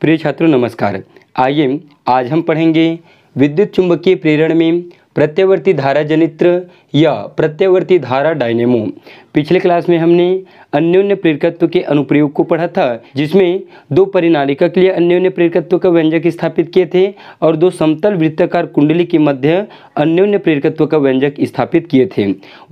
प्रिय छात्रों नमस्कार आइए आज हम पढ़ेंगे विद्युत चुंबकीय प्रेरण में प्रत्यवर्ती धारा जनित्र या प्रत्यवर्ती धारा डायनेमो पिछले क्लास में हमने अन्योन्य प्रेरकत्व के अनुप्रयोग को पढ़ा था जिसमें दो परिनालिका के लिए अन्योन्य प्रेरकत्व का व्यंजक स्थापित किए थे और दो समतल वृत्तकार कुंडली के मध्य अन्योन्य प्रेरकत्व का व्यंजक स्थापित किए थे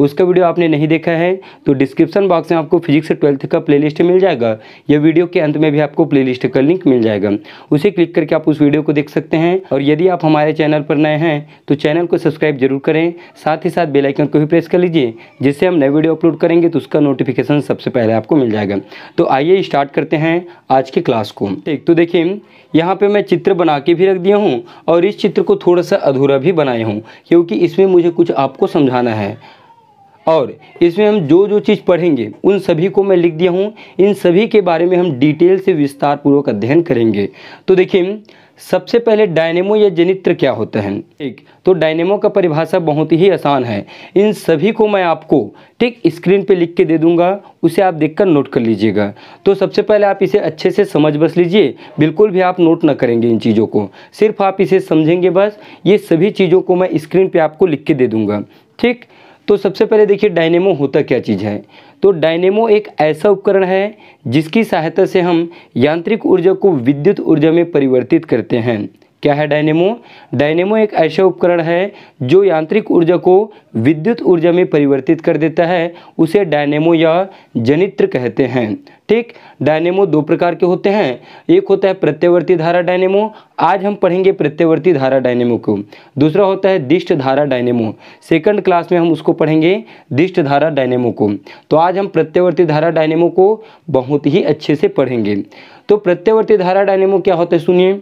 उसका वीडियो आपने नहीं देखा है तो डिस्क्रिप्शन बॉक्स में आपको फिजिक्स ट्वेल्थ का प्ले मिल जाएगा या वीडियो के अंत में भी आपको प्ले का लिंक मिल जाएगा उसे क्लिक करके आप उस वीडियो को देख सकते हैं और यदि आप हमारे चैनल पर नए हैं तो चैनल को सब्सक्राइब जरूर करें साथ ही साथ बेल आइकन को भी प्रेस कर लीजिए जिससे हम नए वीडियो अपलोड करेंगे तो उसका नोटिफिकेशन सबसे पहले आपको मिल जाएगा तो आइए स्टार्ट करते हैं आज की क्लास को ठीक तो देखिए यहाँ पर मैं चित्र बना के भी रख दिया हूँ और इस चित्र को थोड़ा सा अधूरा भी बनाया हूँ क्योंकि इसमें मुझे कुछ आपको समझाना है और इसमें हम जो जो चीज़ पढ़ेंगे उन सभी को मैं लिख दिया हूँ इन सभी के बारे में हम डिटेल से विस्तारपूर्वक अध्ययन करेंगे तो देखिए सबसे पहले डायनेमो या जनित्र क्या होते हैं ठीक तो डायनेमो का परिभाषा बहुत ही आसान है इन सभी को मैं आपको ठीक स्क्रीन पे लिख के दे दूंगा उसे आप देखकर नोट कर लीजिएगा तो सबसे पहले आप इसे अच्छे से समझ बस लीजिए बिल्कुल भी आप नोट ना करेंगे इन चीज़ों को सिर्फ आप इसे समझेंगे बस ये सभी चीज़ों को मैं स्क्रीन पर आपको लिख के दे दूँगा ठीक तो सबसे पहले देखिए डायनेमो होता क्या चीज़ है तो डायनेमो एक ऐसा उपकरण है जिसकी सहायता से हम यांत्रिक ऊर्जा को विद्युत ऊर्जा में परिवर्तित करते हैं क्या है डायनेमो डायनेमो एक ऐसा उपकरण है जो यांत्रिक ऊर्जा को विद्युत ऊर्जा में परिवर्तित कर देता है उसे डायनेमो या जनित्र कहते हैं ठीक डायनेमो दो प्रकार के होते हैं एक होता है प्रत्यवर्ती धारा डायनेमो आज हम पढ़ेंगे प्रत्यवर्ती धारा डायनेमो को दूसरा होता है दिष्ट धारा डायनेमो सेकंड क्लास में हम उसको पढ़ेंगे दिष्ट धारा डायनेमो को तो आज हम प्रत्यवर्ती धारा डायनेमो को बहुत ही अच्छे से पढ़ेंगे तो प्रत्यवर्ती धारा डायनेमो क्या होता है सुनिए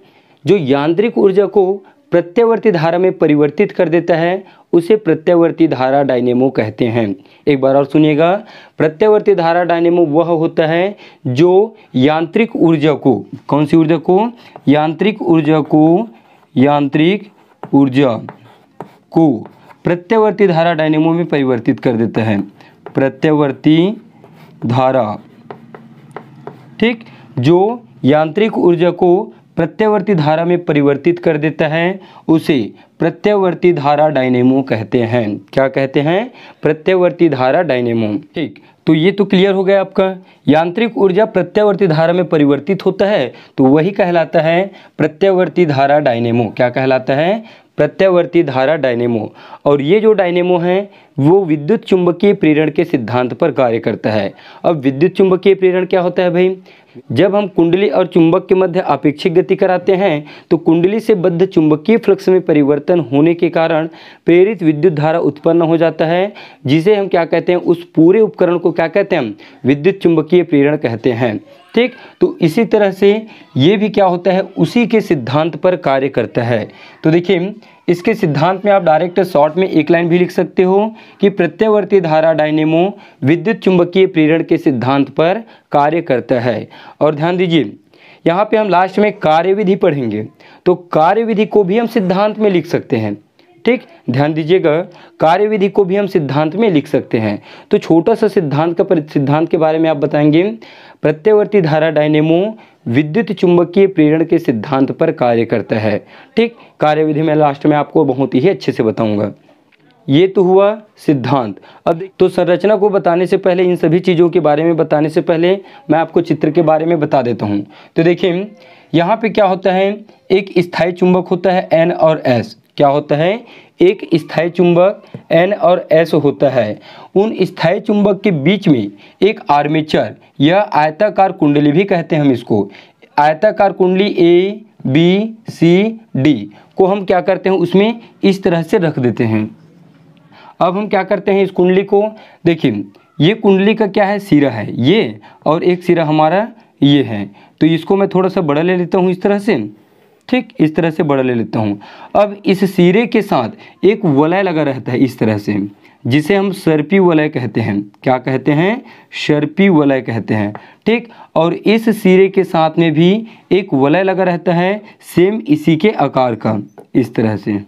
जो यांत्रिक ऊर्जा को प्रत्यावर्ती धारा में परिवर्तित कर देता है उसे प्रत्यावर्ती धारा डायनेमो कहते हैं एक बार और सुनिएगा प्रत्यावर्ती धारा डायनेमो वह होता है जो यांत्रिक ऊर्जा को कौन सी ऊर्जा को यांत्रिक ऊर्जा को यांत्रिक ऊर्जा को प्रत्यावर्ती धारा डायनेमो में परिवर्तित कर देता है प्रत्यावर्ती धारा ठीक जो यांत्रिक ऊर्जा को प्रत्यावर्ती धारा में परिवर्तित कर देता है उसे प्रत्यावर्ती धारा डायनेमो कहते हैं क्या कहते हैं प्रत्यावर्ती धारा डायनेमो ठीक तो ये तो क्लियर हो गया आपका यांत्रिक ऊर्जा प्रत्यावर्ती धारा में परिवर्तित होता है तो वही कहलाता है प्रत्यावर्ती धारा डायनेमो क्या कहलाता है प्रत्यावर्ती धारा डायनेमो और ये जो डायनेमो है वो विद्युत चुंबकीय प्रेरण के सिद्धांत पर कार्य करता है अब विद्युत चुंबकीय प्रेरण क्या होता है भाई जब हम कुंडली और चुंबक के मध्य अपेक्षिक गति कराते हैं तो कुंडली से बद्ध चुंबकीय फ्लक्स में परिवर्तन होने के कारण प्रेरित विद्युत धारा उत्पन्न हो जाता है जिसे हम क्या कहते हैं उस पूरे उपकरण को क्या कहते हैं विद्युत चुंबकीय प्रेरण कहते हैं ठीक तो इसी तरह से ये भी क्या होता है उसी के सिद्धांत पर कार्य करता है तो देखिए इसके सिद्धांत में आप डायरेक्ट शॉर्ट में एक लाइन भी लिख सकते हो कि प्रत्यवर्ती धारा डायनेमो विद्युत चुंबकीय प्रेरण के सिद्धांत पर कार्य करता है और ध्यान दीजिए यहाँ पे हम लास्ट में कार्यविधि पढ़ेंगे तो कार्यविधि को भी हम सिद्धांत में लिख सकते हैं ठीक ध्यान दीजिएगा कार्यविधि को भी हम सिद्धांत में लिख सकते हैं तो छोटा सा सिद्धांत का सिद्धांत के बारे में आप बताएंगे प्रत्यवर्ती धारा डायनेमो विद्युत चुंबकीय प्रेरण के सिद्धांत पर कार्य करता है ठीक कार्यविधि में लास्ट में आपको बहुत ही अच्छे से बताऊंगा ये तो हुआ सिद्धांत अब तो संरचना को बताने से पहले इन सभी चीज़ों के बारे में बताने से पहले मैं आपको चित्र के बारे में बता देता हूँ तो देखिए यहाँ पे क्या होता है एक स्थायी चुंबक होता है एन और एस क्या होता है एक स्थायी चुंबक एन और एस होता है उन स्थायी चुंबक के बीच में एक आर्मेचर यह आयताकार कुंडली भी कहते हैं हम इसको आयताकार कुंडली ए बी सी डी को हम क्या करते हैं उसमें इस तरह से रख देते हैं अब हम क्या करते हैं इस कुंडली को देखिए ये कुंडली का क्या है सिरा है ये और एक सिरा हमारा ये है तो इसको मैं थोड़ा सा बड़ा ले लेता हूँ इस तरह से ठीक इस तरह से बड़ा ले लेता हूँ अब इस सिरे के साथ एक वलय लगा रहता है इस तरह से जिसे हम सर्पी वलय कहते हैं क्या कहते हैं सर्पी वलय कहते हैं ठीक और इस सिरे के साथ में भी एक वलय लगा रहता है सेम इसी के आकार का इस तरह से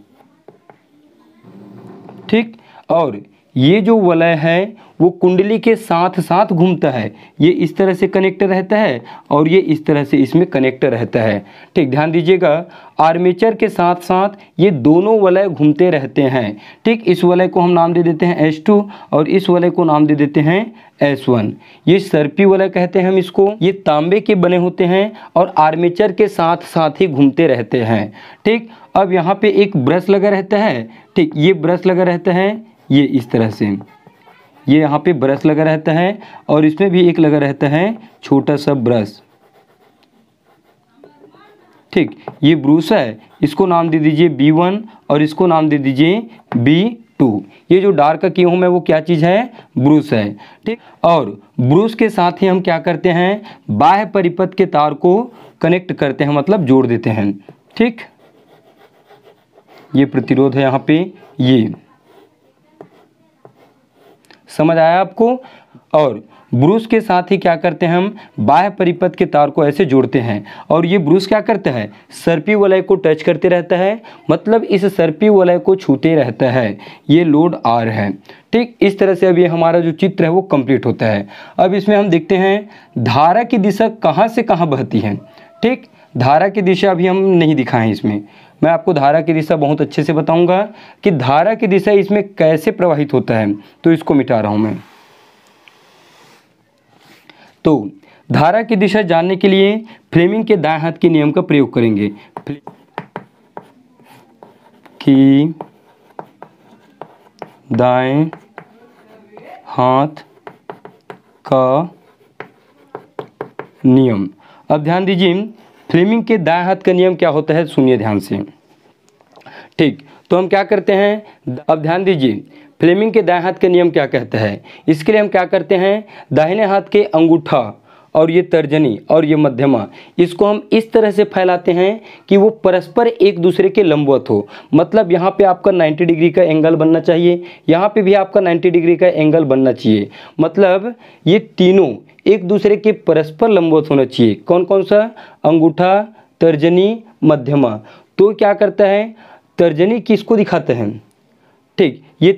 ठीक और ये जो वलय है वो कुंडली के साथ साथ घूमता है ये इस तरह से कनेक्ट रहता है और ये इस तरह से इसमें कनेक्ट रहता है ठीक ध्यान दीजिएगा आर्मेचर के साथ साथ ये दोनों वलय घूमते रहते हैं ठीक इस वलय को हम नाम दे देते हैं एस टू और इस वलय को नाम दे देते हैं एस वन ये सर्पी वलय कहते हैं हम इसको ये तांबे के बने होते हैं और आर्मेचर के साथ साथ ही घूमते रहते हैं ठीक अब यहाँ पे एक ब्रश लगा रहता है ठीक ये ब्रश लगा रहता है ये इस तरह से ये यहाँ पे ब्रश लगा रहता है और इसमें भी एक लगा रहता है छोटा सा ब्रश ठीक ये ब्रूस है इसको नाम दे दीजिए बी वन और इसको नाम दे दीजिए बी टू ये जो डार्क का गेहूँ है वो क्या चीज़ है ब्रूस है ठीक और ब्रूस के साथ ही हम क्या करते हैं बाह्य परिपथ के तार को कनेक्ट करते हैं मतलब जोड़ देते हैं ठीक ये प्रतिरोध है यहाँ पे ये समझ आया आपको और ब्रूस के साथ ही क्या करते हैं हम बाह्य परिपथ के तार को ऐसे जोड़ते हैं और ये ब्रूस क्या करता है सर्पी वलय को टच करते रहता है मतलब इस सर्पी वलय को छूते रहता है ये लोड आर है ठीक इस तरह से अब ये हमारा जो चित्र है वो कंप्लीट होता है अब इसमें हम देखते हैं धारा की दिशा कहाँ से कहाँ बहती है ठीक धारा की दिशा अभी हम नहीं दिखाएं इसमें मैं आपको धारा की दिशा बहुत अच्छे से बताऊंगा कि धारा की दिशा इसमें कैसे प्रवाहित होता है तो इसको मिटा रहा हूं मैं तो धारा की दिशा जानने के लिए फ्लेमिंग के दाएं हाथ के नियम का प्रयोग करेंगे की दाएं हाथ का नियम अब ध्यान दीजिए फ्लेमिंग के दाएं हाथ का नियम क्या होता है सुनिए ध्यान से ठीक तो हम क्या करते हैं अब ध्यान दीजिए फ्लेमिंग के दाएं हाथ का नियम क्या कहता है इसके लिए हम क्या करते हैं दाहिने हाथ के अंगूठा और ये तर्जनी और ये मध्यमा इसको हम इस तरह से फैलाते हैं कि वो परस्पर एक दूसरे के लंबवत हो मतलब यहाँ पे आपका 90 डिग्री का एंगल बनना चाहिए यहाँ पे भी आपका 90 डिग्री का एंगल बनना चाहिए मतलब ये तीनों एक दूसरे के परस्पर लंबवत होना चाहिए कौन कौन सा अंगूठा तर्जनी मध्यमा तो क्या करता है तर्जनी किसको दिखाते हैं ठीक ये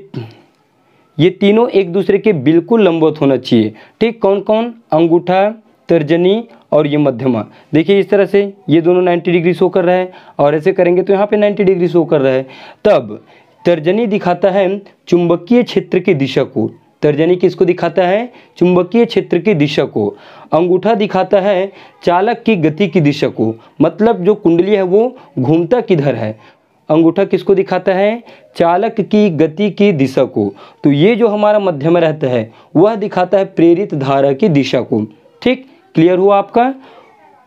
ये तीनों एक दूसरे के बिल्कुल लंबवत होना चाहिए ठीक कौन कौन अंगूठा तर्जनी और ये मध्यमा देखिए इस तरह से ये दोनों 90 डिग्री शो कर रहा है और ऐसे करेंगे तो यहाँ पे 90 डिग्री शो कर रहा है तब तर्जनी दिखाता है चुंबकीय क्षेत्र की दिशा को तर्जनी किसको दिखाता है चुंबकीय क्षेत्र की दिशा को अंगूठा दिखाता है चालक की गति की दिशा को मतलब जो कुंडली है वो घूमता किधर है अंगूठा किसको दिखाता है चालक की गति की दिशा को तो ये जो हमारा मध्यम रहता है वह दिखाता है प्रेरित धारा की दिशा को ठीक क्लियर हुआ आपका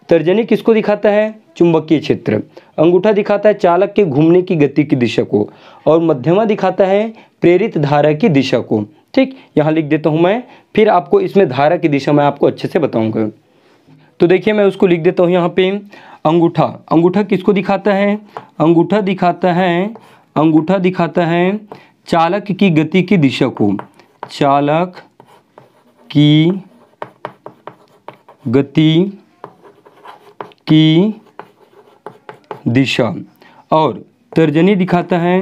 तर्जनी किसको दिखाता है चुंबकीय क्षेत्र अंगूठा दिखाता है चालक के घूमने की गति की दिशा को और मध्यमा दिखाता है प्रेरित धारा की दिशा को ठीक यहाँ लिख देता हूँ मैं फिर आपको इसमें धारा की दिशा मैं आपको अच्छे से बताऊँगा तो देखिए मैं उसको लिख देता हूँ यहाँ पे अंगूठा अंगूठा किसको दिखाता है अंगूठा दिखाता है अंगूठा दिखाता है चालक की गति की दिशा को चालक की गति की दिशा और तर्जनी दिखाता है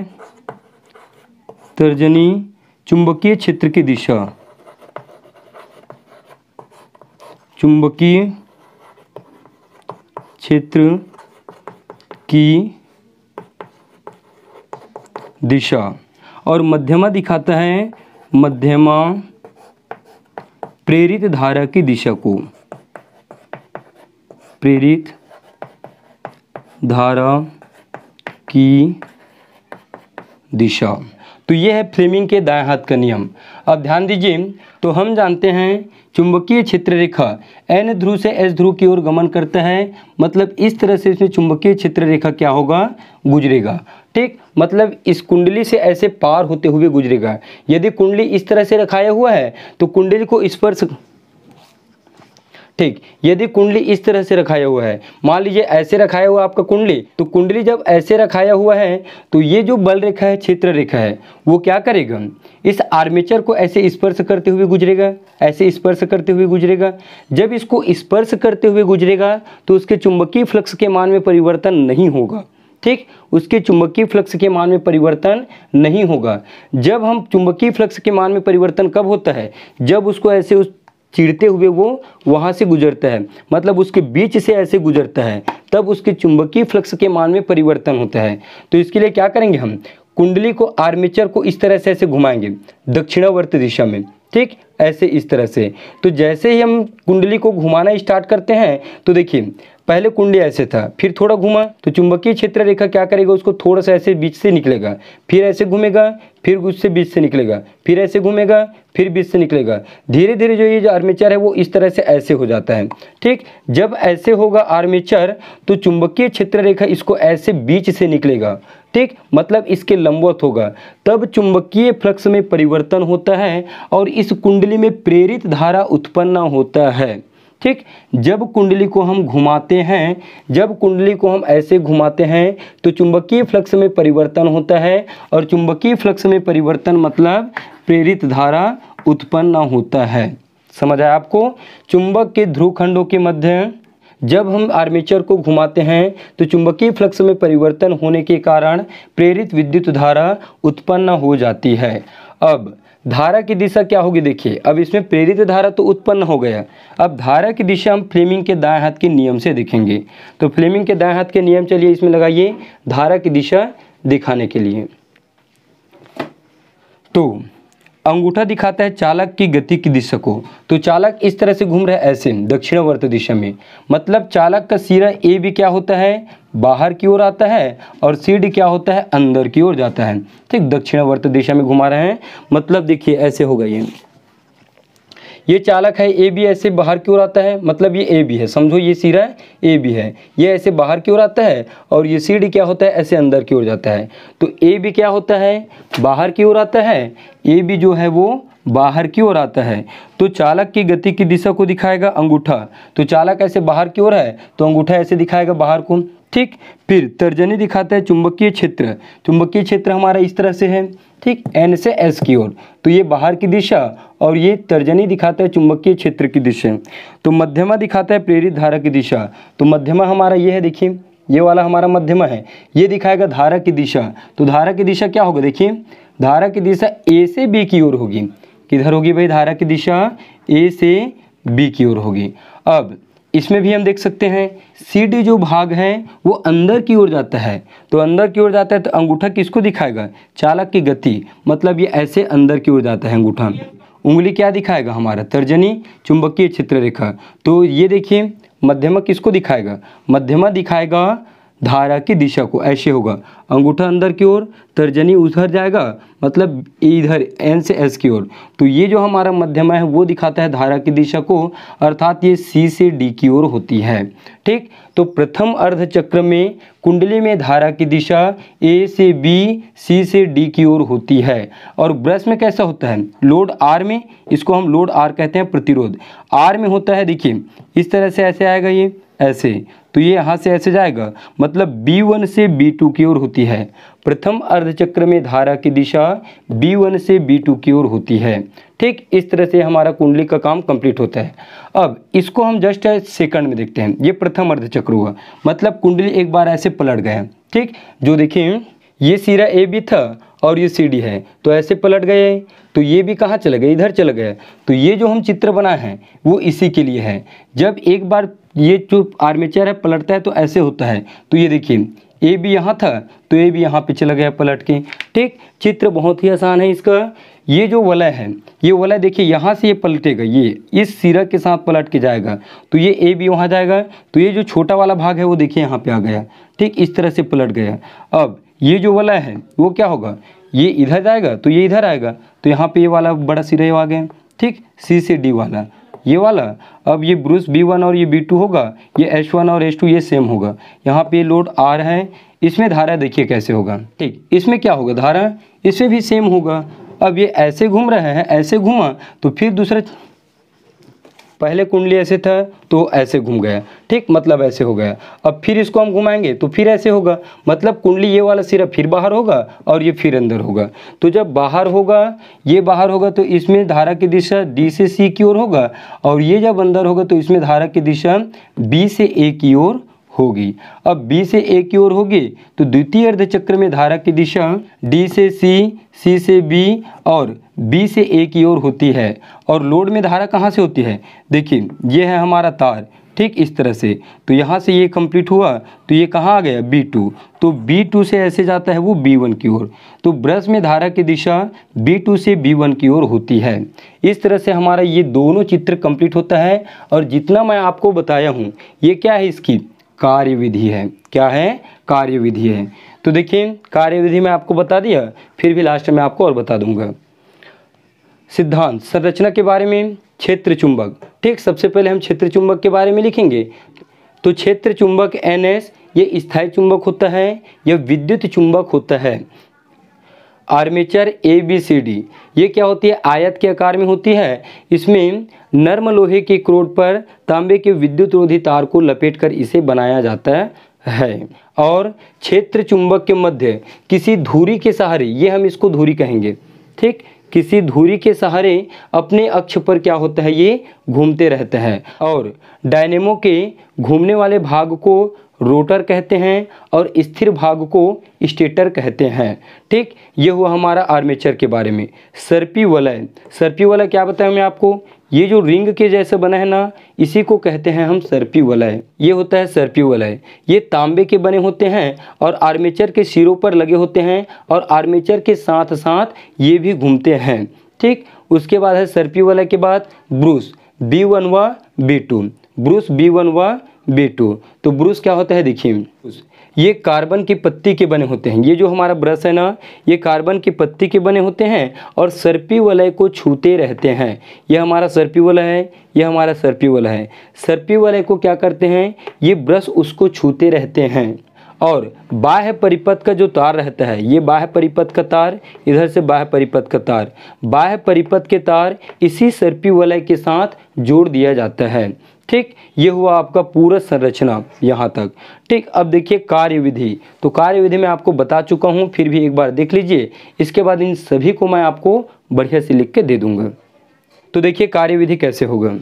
तर्जनी चुंबकीय क्षेत्र की दिशा चुंबकीय क्षेत्र की दिशा और मध्यमा दिखाता है मध्यमा प्रेरित धारा की दिशा को प्रेरित धारा की दिशा तो ये है फ्लेमिंग के दाएं हाथ का नियम अब ध्यान दीजिए तो हम जानते हैं चुंबकीय क्षेत्र रेखा एन ध्रुव से एस ध्रुव की ओर गमन करते हैं मतलब इस तरह से इसमें चुंबकीय क्षेत्र रेखा क्या होगा गुजरेगा ठीक मतलब इस कुंडली से ऐसे पार होते हुए गुजरेगा यदि कुंडली इस तरह से रखाया हुआ है तो कुंडली को स्पर्श ठीक यदि कुंडली इस तरह से रखाया हुआ है मान लीजिए ऐसे रखाया हुआ आपका कुंडली तो कुंडली जब ऐसे रखाया हुआ है तो ये जो बल रेखा है क्षेत्र रेखा है वो क्या करेगा इस आर्मेचर को ऐसे स्पर्श करते हुए गुजरेगा ऐसे स्पर्श करते हुए गुजरेगा जब इसको स्पर्श करते हुए गुजरेगा तो उसके चुंबकीय फ्लक्स के मान में परिवर्तन नहीं होगा ठीक उसके चुंबकीय फ्लक्स के मान में परिवर्तन नहीं होगा जब हम चुंबकीय फ्लक्स के मान में परिवर्तन कब होता है जब उसको ऐसे उस चिड़ते हुए वो वहाँ से गुजरता है मतलब उसके बीच से ऐसे गुजरता है तब उसके चुंबकीय फ्लक्स के मान में परिवर्तन होता है तो इसके लिए क्या करेंगे हम कुंडली को आर्मेचर को इस तरह से ऐसे घुमाएंगे दक्षिणावर्त दिशा में ठीक ऐसे इस तरह से तो जैसे ही हम कुंडली को घुमाना स्टार्ट करते हैं तो देखिए पहले कुंडी ऐसे था फिर थोड़ा घुमा तो चुंबकीय क्षेत्र रेखा क्या करेगा उसको थोड़ा सा ऐसे बीच से निकलेगा फिर ऐसे घूमेगा फिर उससे बीच से निकलेगा फिर ऐसे घूमेगा फिर बीच से निकलेगा धीरे धीरे जो ये जो आर्मेचर है वो इस तरह से ऐसे हो जाता है ठीक जब ऐसे होगा आर्मेचर तो चुंबकीय क्षेत्र रेखा इसको ऐसे बीच से निकलेगा ठीक मतलब इसके लंबवत होगा तब चुंबकीय फ्लक्स में परिवर्तन होता है और इस कुंडली में प्रेरित धारा उत्पन्न होता है ठीक जब कुंडली को हम घुमाते हैं जब कुंडली को हम ऐसे घुमाते हैं तो चुंबकीय फ्लक्स में परिवर्तन होता है और चुंबकीय फ्लक्स में परिवर्तन मतलब प्रेरित धारा उत्पन्न होता है समझ आया आपको चुंबक के ध्रुव खंडों के मध्य जब हम आर्मेचर को घुमाते हैं तो चुंबकीय फ्लक्स में परिवर्तन होने के कारण प्रेरित विद्युत धारा उत्पन्न हो जाती है अब धारा की दिशा क्या होगी देखिए अब इसमें प्रेरित धारा तो उत्पन्न हो गया अब धारा की दिशा हम फ्लेमिंग के दाएं हाथ के नियम से देखेंगे तो फ्लेमिंग के दाएं हाथ के नियम चलिए इसमें लगाइए धारा की दिशा दिखाने के लिए तो अंगूठा दिखाता है चालक की गति की दिशा को तो चालक इस तरह से घूम रहा है ऐसे दक्षिणावर्त दिशा में मतलब चालक का सिरा ए भी क्या होता है बाहर की ओर आता है और सीड क्या होता है अंदर की ओर जाता है ठीक दक्षिणावर्त दिशा में घुमा रहे हैं मतलब देखिए ऐसे होगा ये ये चालक है ए बी ऐसे बाहर की ओर आता है मतलब ये ए बी है समझो ये सिरा ए बी है ये ऐसे बाहर की ओर आता है और ये सी डी क्या होता है ऐसे अंदर की ओर जाता है तो ए बी क्या होता है बाहर की ओर आता है ए बी जो है वो बाहर की ओर आता है तो चालक की गति की दिशा को दिखाएगा अंगूठा तो चालक ऐसे बाहर की ओर है तो अंगूठा ऐसे दिखाएगा बाहर को ठीक फिर तर्जनी दिखाता है चुंबकीय क्षेत्र चुंबकीय क्षेत्र हमारा इस तरह से है ठीक एन से एस की ओर तो ये बाहर की दिशा और ये तर्जनी दिखाता है चुंबकीय क्षेत्र की दिशा तो मध्यमा दिखाता है प्रेरित धारा की दिशा तो मध्यमा हमारा ये है देखिए ये वाला हमारा मध्यमा है ये दिखाएगा धारा की दिशा तो धारा की दिशा क्या होगा देखिए धारा की दिशा ए से बी की ओर होगी किधर होगी भाई धारा की दिशा ए से बी की ओर होगी अब इसमें भी हम देख सकते हैं सी जो भाग है वो अंदर की ओर जाता है तो अंदर की ओर जाता है तो अंगूठा किसको दिखाएगा चालक की गति मतलब ये ऐसे अंदर की ओर जाता है अंगूठा उंगली क्या दिखाएगा हमारा तर्जनी चुंबकीय क्षेत्र रेखा तो ये देखिए मध्यमा किसको दिखाएगा मध्यमा दिखाएगा धारा की दिशा को ऐसे होगा अंगूठा अंदर की ओर तर्जनी उधर जाएगा मतलब इधर एन से एस की ओर तो ये जो हमारा मध्यमा है वो दिखाता है धारा की दिशा को अर्थात ये सी से डी की ओर होती है ठीक तो प्रथम अर्धचक्र में कुंडली में धारा की दिशा ए से बी सी से डी की ओर होती है और ब्रश में कैसा होता है लोड आर में इसको हम लोड आर कहते हैं प्रतिरोध आर में होता है देखिए इस तरह से ऐसे आएगा ये ऐसे तो ये यहाँ से ऐसे जाएगा मतलब बी वन से बी टू की ओर होती है प्रथम अर्धचक्र में धारा की दिशा बी वन से बी टू की ओर होती है ठीक इस तरह से हमारा कुंडली का काम कंप्लीट होता है अब इसको हम जस्ट सेकंड में देखते हैं ये प्रथम अर्धचक्र हुआ मतलब कुंडली एक बार ऐसे पलट गए ठीक जो देखिए ये सिरा ए बी था और ये सी डी है तो ऐसे पलट गए तो ये भी कहाँ चले गए इधर चले गए तो ये जो हम चित्र बना है वो इसी के लिए है जब एक बार ये जो आर्मेचर है पलटता है तो ऐसे होता है तो ये देखिए ए भी यहाँ था तो ए भी यहाँ पे चला गया पलट के ठीक चित्र बहुत ही आसान है इसका ये जो वलय है ये वलय देखिए यहाँ से ये पलटेगा ये इस सिरा के साथ पलट के जाएगा तो ये ए भी वहाँ जाएगा तो ये जो छोटा वाला भाग है वो देखिए यहाँ पे आ गया ठीक इस तरह से पलट गया अब ये जो वलय है वो क्या होगा ये इधर जाएगा तो ये इधर आएगा तो यहाँ पर ये वाला बड़ा सिरा आ गया ठीक सी से डी वाला ये वाला अब ये ब्रूस बी वन और ये बी टू होगा ये एच वन और एच टू ये सेम होगा यहाँ पे लोड आर है इसमें धारा देखिए कैसे होगा ठीक इसमें क्या होगा धारा इसमें भी सेम होगा अब ये ऐसे घूम रहे हैं ऐसे घूमा तो फिर दूसरा पहले कुंडली ऐसे था तो ऐसे घूम गया ठीक मतलब ऐसे हो गया अब फिर इसको हम घुमाएंगे तो फिर ऐसे होगा मतलब कुंडली ये वाला सिरा फिर बाहर होगा और ये फिर अंदर होगा तो जब बाहर होगा ये बाहर होगा तो इसमें धारा की दिशा डी से सी की ओर होगा और ये जब अंदर होगा तो इसमें धारा की दिशा बी से ए की ओर होगी अब बी से ए की ओर होगी तो द्वितीय अर्धचक्र में धारा की दिशा डी से सी सी से बी और बी से ए की ओर होती है और लोड में धारा कहाँ से होती है देखिए ये है हमारा तार ठीक इस तरह से तो यहाँ से ये कंप्लीट हुआ तो ये कहाँ आ गया B2 तो B2 से ऐसे जाता है वो B1 की ओर तो ब्रश में धारा की दिशा B2 से B1 की ओर होती है इस तरह से हमारा ये दोनों चित्र कंप्लीट होता है और जितना मैं आपको बताया हूँ ये क्या है इसकी कार्यविधि है क्या है कार्यविधि है तो देखिए कार्यविधि मैं आपको बता दिया फिर भी लास्ट में आपको और बता दूंगा सिद्धांत संरचना के बारे में क्षेत्र चुंबक ठीक सबसे पहले हम क्षेत्र चुंबक के बारे में लिखेंगे तो क्षेत्र चुंबक एन एस ये स्थायी चुंबक होता है यह विद्युत चुंबक होता है armature A B C D ये क्या होती है आयत के आकार में होती है इसमें नर्म लोहे के क्रोड पर तांबे के विद्युत रोधी तार को लपेटकर इसे बनाया जाता है है और क्षेत्र चुंबक के मध्य किसी धुरी के सहारे ये हम इसको धुरी कहेंगे ठीक किसी धुरी के सहारे अपने अक्ष पर क्या होता है ये घूमते रहते हैं और डायनेमो के घूमने वाले भाग को रोटर कहते हैं और स्थिर भाग को स्टेटर कहते हैं ठीक ये हुआ हमारा आर्मेचर के बारे में सर्पी वलय सर्पी वलय क्या बताया मैं आपको ये जो रिंग के जैसे बना है ना इसी को कहते हैं हम सर्पी वलय ये होता है सर्पी वलय ये तांबे के बने होते हैं और आर्मेचर के सिरों पर लगे होते हैं और आर्मेचर के साथ साथ ये भी घूमते हैं ठीक उसके बाद है सर्पी वलय के बाद ब्रूस बी वन व B two brush B one व बी टू तो ब्रूस क्या होता है देखिए ये कार्बन की पत्ती के बने होते हैं ये जो हमारा ब्रश है ना ये कार्बन की पत्ती के बने होते हैं और सर्पी वलय को छूते रहते हैं यह हमारा सर्पी वलय है यह हमारा सर्पी वलय है सर्पी वलय को क्या करते हैं ये ब्रश उसको छूते रहते हैं और बाह्य परिपथ का जो तार रहता है ये बाह्य परिपथ का तार इधर से बाह्य परिपथ का तार बाह्य परिपथ के तार इसी सर्पी वलय के साथ जोड़ दिया जाता है ठीक ये हुआ आपका पूरा संरचना यहाँ तक ठीक अब देखिए कार्यविधि तो कार्यविधि मैं आपको बता चुका हूँ फिर भी एक बार देख लीजिए इसके बाद इन सभी को मैं आपको बढ़िया से लिख के दे दूंगा तो देखिए कार्यविधि कैसे होगा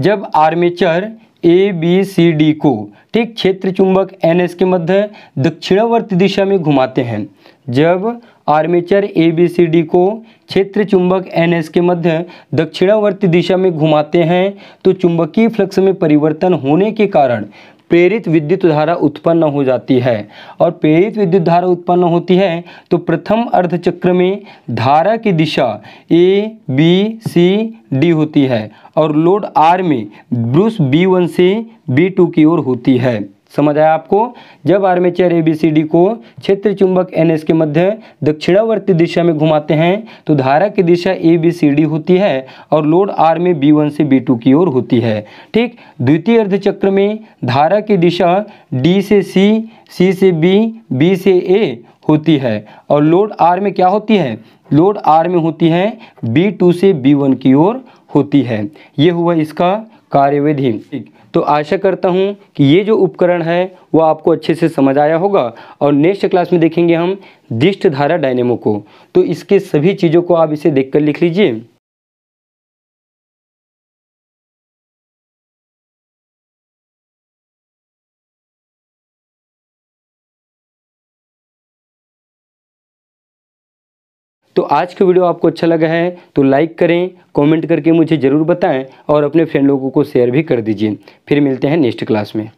जब armature A B C D को ठीक क्षेत्र चुंबक एन एस के मध्य दक्षिणावर्त दिशा में घुमाते हैं जब armature A B C D को क्षेत्र चुंबक एन एस के मध्य दक्षिणावर्ती दिशा में घुमाते हैं तो चुंबकीय फ्लक्स में परिवर्तन होने के कारण प्रेरित विद्युत धारा उत्पन्न हो जाती है और प्रेरित विद्युत धारा उत्पन्न होती है तो प्रथम अर्धचक्र में धारा की दिशा ए बी सी डी होती है और लोड आर में ब्रूस बी वन से बी टू की ओर होती है समझ आया आपको जब आर्मेचर डी को क्षेत्र चुंबक एन एस के मध्य दक्षिणावर्ती दिशा में घुमाते हैं तो धारा की दिशा ए बी सी डी होती है और लोड आर में बी वन से बी टू की ओर होती है ठीक द्वितीय अर्धचक्र में धारा की दिशा डी से सी सी से बी बी से ए होती है और लोड आर में क्या होती है लोड आर में होती है बी टू से बी वन की ओर होती है ये हुआ इसका कार्यविधि ठीक तो आशा करता हूँ कि ये जो उपकरण है वो आपको अच्छे से समझ आया होगा और नेक्स्ट क्लास में देखेंगे हम दिष्ट धारा डायनेमो को तो इसके सभी चीज़ों को आप इसे देखकर लिख लीजिए तो आज का वीडियो आपको अच्छा लगा है तो लाइक करें कमेंट करके मुझे ज़रूर बताएं और अपने फ्रेंड लोगों को शेयर भी कर दीजिए फिर मिलते हैं नेक्स्ट क्लास में